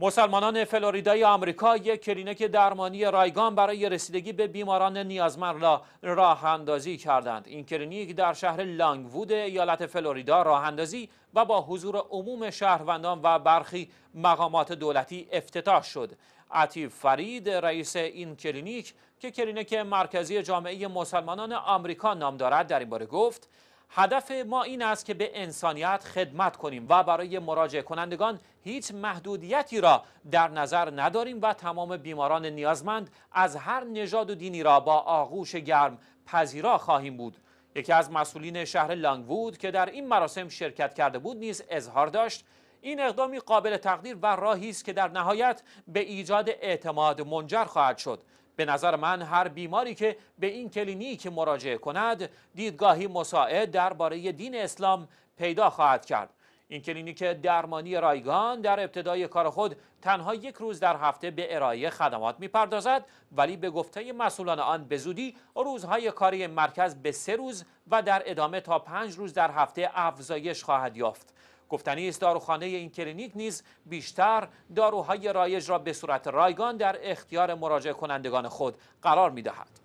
مسلمانان فلوریدای آمریکا یک کلینک درمانی رایگان برای رسیدگی به بیماران نیازمند را راه اندازی کردند این کلینیک در شهر لانگوود ایالت فلوریدا راه اندازی و با حضور عموم شهروندان و برخی مقامات دولتی افتتاح شد عطیف فرید رئیس این کلینیک که کلینیک مرکزی جامعه مسلمانان آمریکا نام دارد در این باره گفت هدف ما این است که به انسانیت خدمت کنیم و برای مراجع کنندگان هیچ محدودیتی را در نظر نداریم و تمام بیماران نیازمند از هر نژاد و دینی را با آغوش گرم پذیرا خواهیم بود یکی از مسئولین شهر لانگوود که در این مراسم شرکت کرده بود نیز اظهار داشت این اقدامی قابل تقدیر و راهی است که در نهایت به ایجاد اعتماد منجر خواهد شد به نظر من هر بیماری که به این کلینیک مراجعه کند دیدگاهی مساعد درباره دین اسلام پیدا خواهد کرد این کلینیک درمانی رایگان در ابتدای کار خود تنها یک روز در هفته به ارائه خدمات میپردازد ولی به گفته مسئولان آن به زودی روزهای کاری مرکز به سه روز و در ادامه تا پنج روز در هفته افزایش خواهد یافت گفتنی است داروخانه این کلینیک نیز بیشتر داروهای رایج را به صورت رایگان در اختیار مراجع کنندگان خود قرار می دهد.